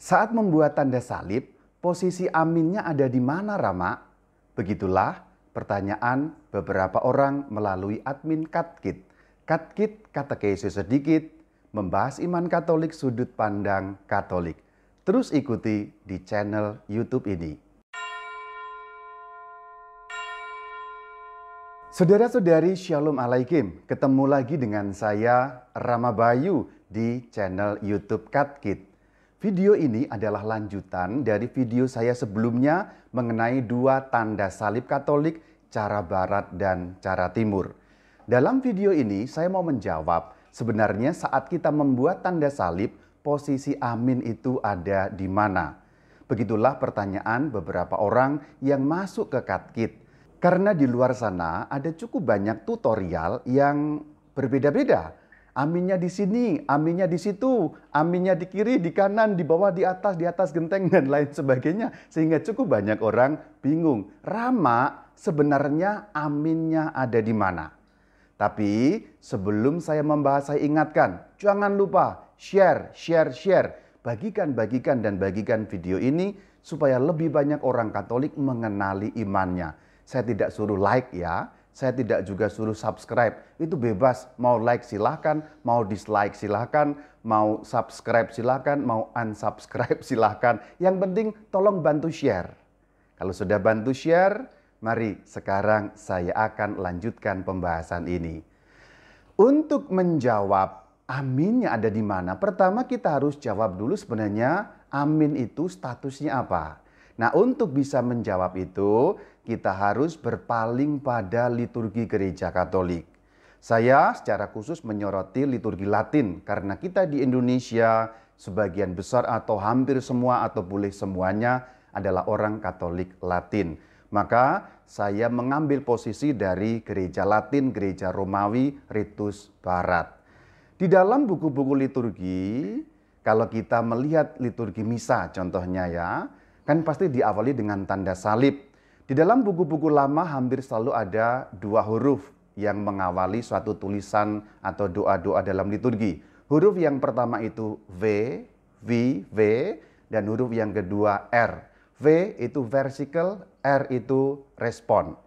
Saat membuat tanda salib, posisi aminnya ada di mana Rama? Begitulah pertanyaan beberapa orang melalui admin Katkit. Katkit katekese sedikit membahas iman Katolik sudut pandang Katolik. Terus ikuti di channel YouTube ini. Saudara-saudari Shalom Alaikum, ketemu lagi dengan saya Rama Bayu di channel YouTube Katkit. Video ini adalah lanjutan dari video saya sebelumnya mengenai dua tanda salib Katolik, cara barat dan cara timur. Dalam video ini saya mau menjawab, sebenarnya saat kita membuat tanda salib, posisi amin itu ada di mana? Begitulah pertanyaan beberapa orang yang masuk ke katkit. Karena di luar sana ada cukup banyak tutorial yang berbeda-beda Aminnya di sini, aminnya di situ, aminnya di kiri, di kanan, di bawah, di atas, di atas genteng, dan lain sebagainya. Sehingga cukup banyak orang bingung. Rama sebenarnya aminnya ada di mana? Tapi sebelum saya membahas, saya ingatkan, jangan lupa share, share, share. Bagikan, bagikan, dan bagikan video ini supaya lebih banyak orang Katolik mengenali imannya. Saya tidak suruh like ya, saya tidak juga suruh subscribe. Itu bebas, mau like silahkan, mau dislike silahkan, mau subscribe silahkan, mau unsubscribe silahkan. Yang penting tolong bantu share. Kalau sudah bantu share, mari sekarang saya akan lanjutkan pembahasan ini. Untuk menjawab aminnya ada di mana? Pertama kita harus jawab dulu sebenarnya amin itu statusnya apa. Nah untuk bisa menjawab itu kita harus berpaling pada liturgi gereja Katolik. Saya secara khusus menyoroti liturgi Latin karena kita di Indonesia sebagian besar atau hampir semua atau boleh semuanya adalah orang Katolik Latin. Maka saya mengambil posisi dari gereja Latin, gereja Romawi, Ritus Barat. Di dalam buku-buku liturgi, kalau kita melihat liturgi misa contohnya ya, kan pasti diawali dengan tanda salib di dalam buku-buku lama hampir selalu ada dua huruf yang mengawali suatu tulisan atau doa-doa dalam liturgi. Huruf yang pertama itu V, V, V, dan huruf yang kedua R. V itu versikel, R itu respon.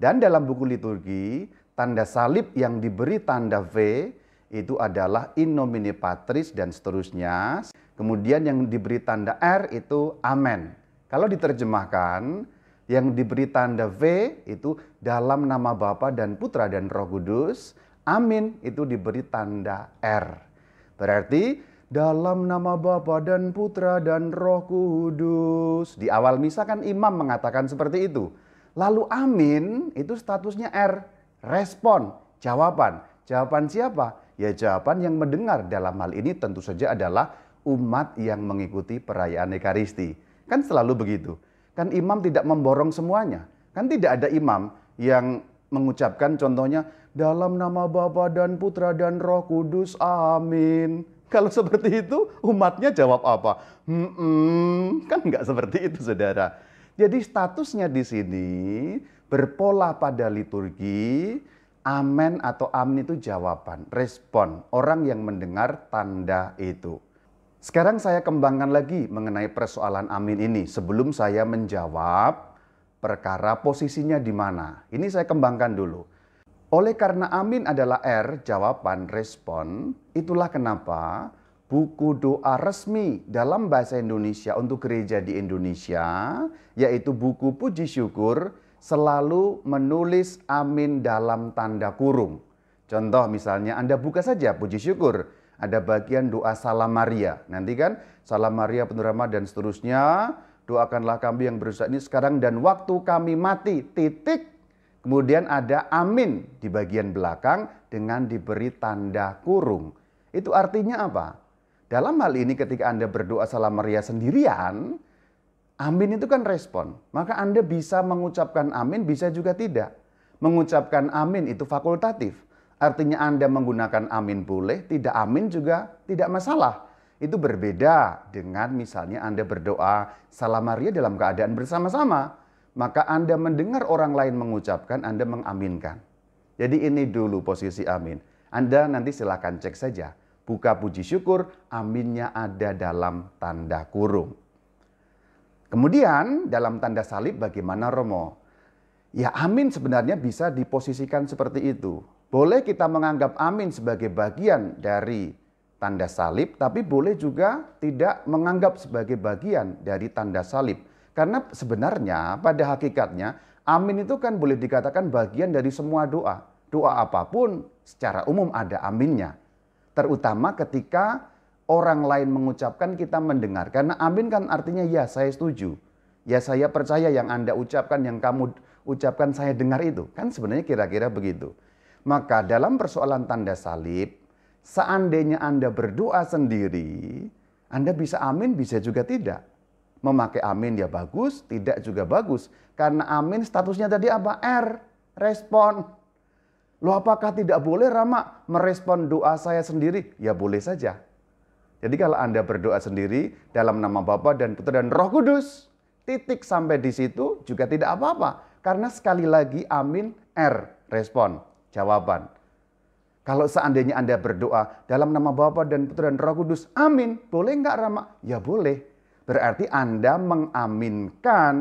Dan dalam buku liturgi, tanda salib yang diberi tanda V itu adalah in nomine patris dan seterusnya. Kemudian yang diberi tanda R itu amen. Kalau diterjemahkan, yang diberi tanda V itu dalam nama Bapa dan Putra dan Roh Kudus. Amin itu diberi tanda R. Berarti dalam nama Bapa dan Putra dan Roh Kudus. Di awal misa kan imam mengatakan seperti itu. Lalu amin itu statusnya R. Respon, jawaban. Jawaban siapa? Ya jawaban yang mendengar dalam hal ini tentu saja adalah umat yang mengikuti perayaan Ekaristi. Kan selalu begitu Kan imam tidak memborong semuanya. Kan tidak ada imam yang mengucapkan contohnya dalam nama Bapa dan Putra dan Roh Kudus. Amin. Kalau seperti itu umatnya jawab apa? Hmm, -mm. kan nggak seperti itu saudara. Jadi statusnya di sini berpola pada liturgi, amen atau amin itu jawaban, respon orang yang mendengar tanda itu. Sekarang saya kembangkan lagi mengenai persoalan amin ini sebelum saya menjawab perkara posisinya di mana. Ini saya kembangkan dulu. Oleh karena amin adalah R, jawaban respon, itulah kenapa buku doa resmi dalam bahasa Indonesia untuk gereja di Indonesia, yaitu buku puji syukur, selalu menulis amin dalam tanda kurung. Contoh misalnya Anda buka saja puji syukur, ada bagian doa salam Maria. Nanti kan salam Maria penuh rahmat dan seterusnya. Doakanlah kami yang berusaha ini sekarang dan waktu kami mati. Titik. Kemudian ada amin di bagian belakang dengan diberi tanda kurung. Itu artinya apa? Dalam hal ini ketika Anda berdoa salam Maria sendirian, amin itu kan respon. Maka Anda bisa mengucapkan amin, bisa juga tidak. Mengucapkan amin itu fakultatif Artinya Anda menggunakan amin boleh, tidak amin juga tidak masalah. Itu berbeda dengan misalnya Anda berdoa salam Maria dalam keadaan bersama-sama. Maka Anda mendengar orang lain mengucapkan, Anda mengaminkan. Jadi ini dulu posisi amin. Anda nanti silakan cek saja. Buka puji syukur, aminnya ada dalam tanda kurung. Kemudian dalam tanda salib bagaimana Romo? Ya amin sebenarnya bisa diposisikan seperti itu. Boleh kita menganggap amin sebagai bagian dari tanda salib, tapi boleh juga tidak menganggap sebagai bagian dari tanda salib. Karena sebenarnya pada hakikatnya amin itu kan boleh dikatakan bagian dari semua doa. Doa apapun secara umum ada aminnya. Terutama ketika orang lain mengucapkan kita mendengar. Karena amin kan artinya ya saya setuju. Ya saya percaya yang Anda ucapkan, yang kamu ucapkan saya dengar itu. Kan sebenarnya kira-kira begitu. Maka dalam persoalan tanda salib, seandainya Anda berdoa sendiri, Anda bisa amin, bisa juga tidak. Memakai amin ya bagus, tidak juga bagus. Karena amin statusnya tadi apa? R, respon. Loh apakah tidak boleh Rama merespon doa saya sendiri? Ya boleh saja. Jadi kalau Anda berdoa sendiri dalam nama Bapa dan Putra dan Roh Kudus, titik sampai di situ juga tidak apa-apa. Karena sekali lagi amin R, respon jawaban. Kalau seandainya Anda berdoa dalam nama Bapa dan Putra dan Roh Kudus, amin. Boleh nggak Rama? Ya boleh. Berarti Anda mengaminkan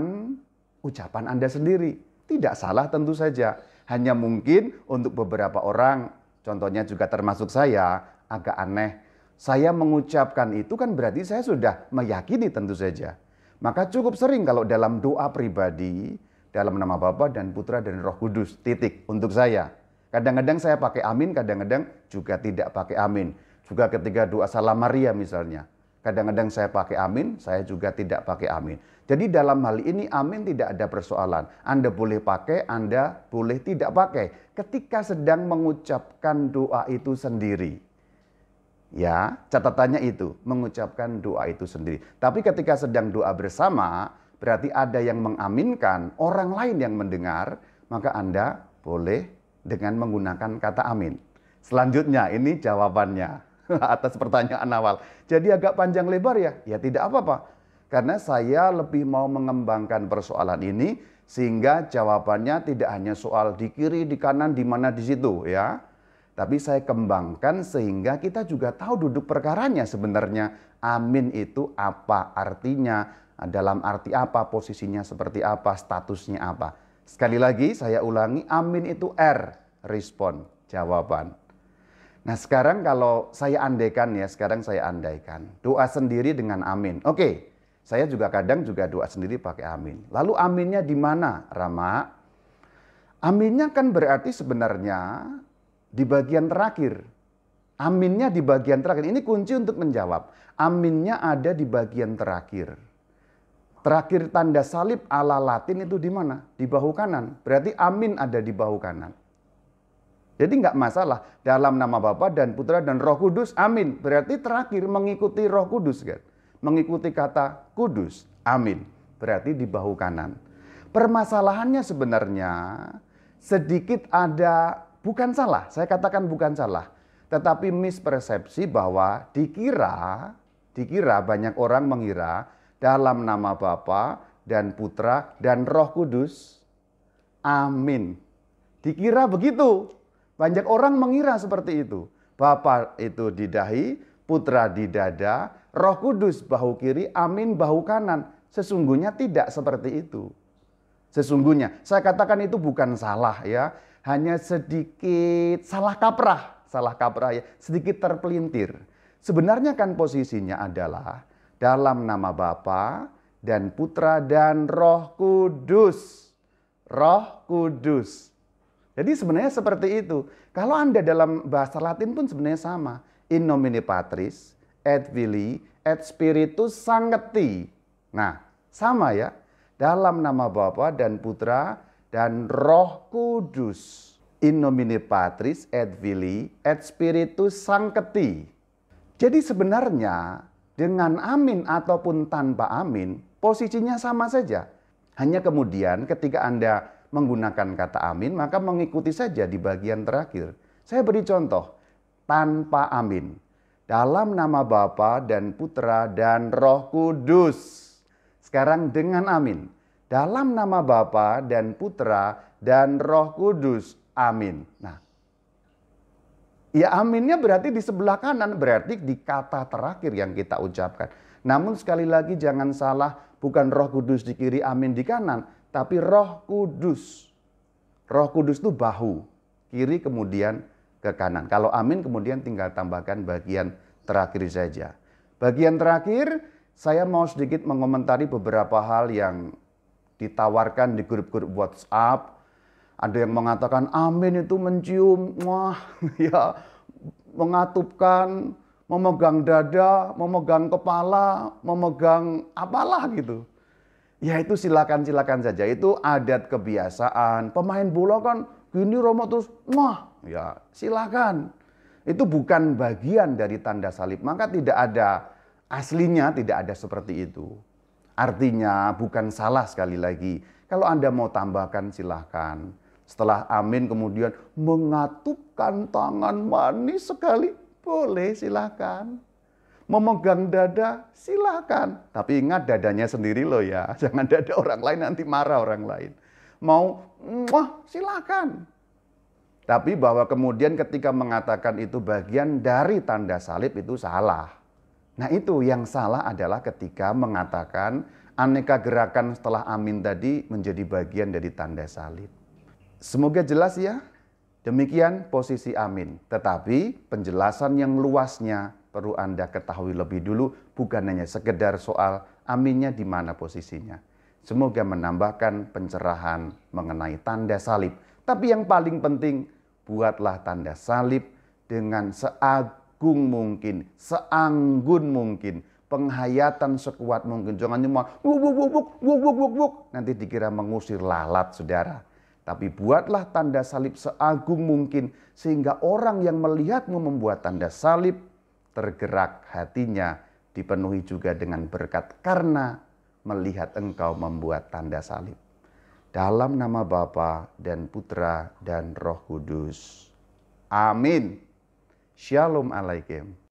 ucapan Anda sendiri. Tidak salah tentu saja. Hanya mungkin untuk beberapa orang, contohnya juga termasuk saya, agak aneh. Saya mengucapkan itu kan berarti saya sudah meyakini tentu saja. Maka cukup sering kalau dalam doa pribadi, dalam nama Bapa dan Putra dan Roh Kudus, titik untuk saya Kadang-kadang saya pakai amin, kadang-kadang juga tidak pakai amin. Juga ketika doa salam Maria misalnya. Kadang-kadang saya pakai amin, saya juga tidak pakai amin. Jadi dalam hal ini amin tidak ada persoalan. Anda boleh pakai, Anda boleh tidak pakai. Ketika sedang mengucapkan doa itu sendiri. Ya, catatannya itu, mengucapkan doa itu sendiri. Tapi ketika sedang doa bersama, berarti ada yang mengaminkan, orang lain yang mendengar, maka Anda boleh dengan menggunakan kata amin. Selanjutnya ini jawabannya atas pertanyaan awal. Jadi agak panjang lebar ya? Ya tidak apa-apa. Karena saya lebih mau mengembangkan persoalan ini sehingga jawabannya tidak hanya soal di kiri, di kanan, di mana di situ ya. Tapi saya kembangkan sehingga kita juga tahu duduk perkaranya sebenarnya. Amin itu apa artinya, dalam arti apa, posisinya seperti apa, statusnya apa. Sekali lagi saya ulangi, amin itu R, respon, jawaban. Nah sekarang kalau saya andaikan ya, sekarang saya andaikan. Doa sendiri dengan amin. Oke, saya juga kadang juga doa sendiri pakai amin. Lalu aminnya di mana, Rama? Aminnya kan berarti sebenarnya di bagian terakhir. Aminnya di bagian terakhir. Ini kunci untuk menjawab. Aminnya ada di bagian terakhir. Terakhir tanda salib ala Latin itu di mana? Di bahu kanan. Berarti amin ada di bahu kanan. Jadi nggak masalah dalam nama Bapa dan Putra dan Roh Kudus. Amin. Berarti terakhir mengikuti Roh Kudus kan? Mengikuti kata Kudus. Amin. Berarti di bahu kanan. Permasalahannya sebenarnya sedikit ada bukan salah. Saya katakan bukan salah, tetapi mispersepsi bahwa dikira dikira banyak orang mengira dalam nama Bapa dan Putra dan Roh Kudus. Amin. Dikira begitu. Banyak orang mengira seperti itu. Bapa itu di dahi, putra di dada, Roh Kudus bahu kiri, amin bahu kanan. Sesungguhnya tidak seperti itu. Sesungguhnya, saya katakan itu bukan salah ya. Hanya sedikit salah kaprah. Salah kaprah ya, sedikit terpelintir. Sebenarnya kan posisinya adalah dalam nama Bapa dan Putra dan Roh Kudus. Roh Kudus. Jadi sebenarnya seperti itu. Kalau Anda dalam bahasa Latin pun sebenarnya sama. In nomine Patris, et Vili, et Spiritus Sancti. Nah, sama ya. Dalam nama Bapa dan Putra dan Roh Kudus. In nomine Patris et Vili et Spiritus Sancti. Jadi sebenarnya dengan amin ataupun tanpa amin, posisinya sama saja. Hanya kemudian ketika Anda menggunakan kata amin, maka mengikuti saja di bagian terakhir. Saya beri contoh, tanpa amin. Dalam nama Bapa dan Putra dan Roh Kudus. Sekarang dengan amin. Dalam nama Bapa dan Putra dan Roh Kudus. Amin. Nah, Ya aminnya berarti di sebelah kanan, berarti di kata terakhir yang kita ucapkan. Namun sekali lagi jangan salah, bukan roh kudus di kiri, amin di kanan. Tapi roh kudus. Roh kudus itu bahu. Kiri kemudian ke kanan. Kalau amin kemudian tinggal tambahkan bagian terakhir saja. Bagian terakhir, saya mau sedikit mengomentari beberapa hal yang ditawarkan di grup-grup WhatsApp, ada yang mengatakan amin itu mencium, wah ya mengatupkan, memegang dada, memegang kepala, memegang apalah gitu. Ya itu silakan-silakan saja. Itu adat kebiasaan. Pemain bola kan gini Romo terus, wah ya silakan. Itu bukan bagian dari tanda salib. Maka tidak ada aslinya tidak ada seperti itu. Artinya bukan salah sekali lagi. Kalau Anda mau tambahkan silakan. Setelah amin kemudian mengatupkan tangan manis sekali. Boleh silahkan. Memegang dada silahkan. Tapi ingat dadanya sendiri loh ya. Jangan dada orang lain nanti marah orang lain. Mau wah silahkan. Tapi bahwa kemudian ketika mengatakan itu bagian dari tanda salib itu salah. Nah itu yang salah adalah ketika mengatakan aneka gerakan setelah amin tadi menjadi bagian dari tanda salib. Semoga jelas ya. Demikian posisi amin. Tetapi penjelasan yang luasnya perlu Anda ketahui lebih dulu bukan hanya sekedar soal aminnya di mana posisinya. Semoga menambahkan pencerahan mengenai tanda salib. Tapi yang paling penting buatlah tanda salib dengan seagung mungkin, seanggun mungkin, penghayatan sekuat mungkin. Jangan cuma wuk wuk wuk wuk wuk wuk wuk nanti dikira mengusir lalat saudara. Tapi buatlah tanda salib seagung mungkin sehingga orang yang melihatmu membuat tanda salib tergerak hatinya dipenuhi juga dengan berkat karena melihat engkau membuat tanda salib. Dalam nama Bapa dan Putra dan Roh Kudus. Amin. Shalom alaikum.